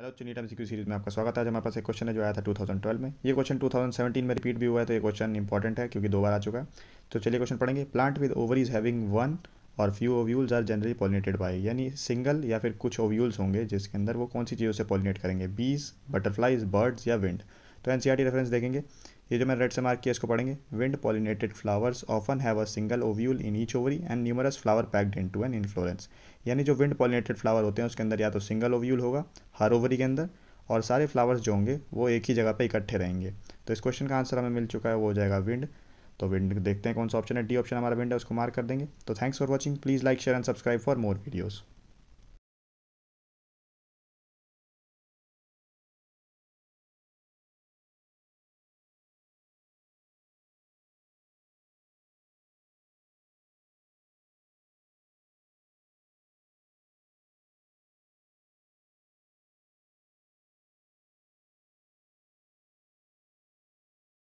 hello चुनी time सिक्यू series में आपका स्वागत है हमारे पास एक क्वेश्चन है जो आया था 2012 में ये क्वेश्चन 2017 में रिपीट भी हुआ है तो ये क्वेश्चन इंपॉर्टेंट है क्योंकि दो बार आ चुका है तो चलिए क्वेश्चन पढ़ेंगे plant with ovary is having one और few ovules are generally pollinated by यानी सिंगल या फिर कुछ ओव्यूल्स होंगे जिसके अंदर वो कौन सी चीज़ों से पॉलिनेट करेंगे बीज बटरफ्लाइज बर्ड्स या विंड तो एन रेफरेंस e देखेंगे ये जो मैंने रेड से मार्क किया इसको पढ़ेंगे wind pollinated flowers often have a single ovule in each ovary and numerous flower packed into an inflorescence यानी जो विंड पॉलिनेटेड फ्लावर होते हैं उसके अंदर या तो सिंगल ओव्यूल होगा हर ओवरी के अंदर और सारे फ्लावर्स जो होंगे वो एक ही जगह पर इकट्ठे रहेंगे तो इस क्वेश्चन का आंसर हमें मिल चुका है वो हो जाएगा विंड तो विंड देखते हैं कौन सा ऑप्शन है डी ऑप्शन हमारा विंड है उसको मार्क कर देंगे तो thanks for watching please like share and subscribe for more videos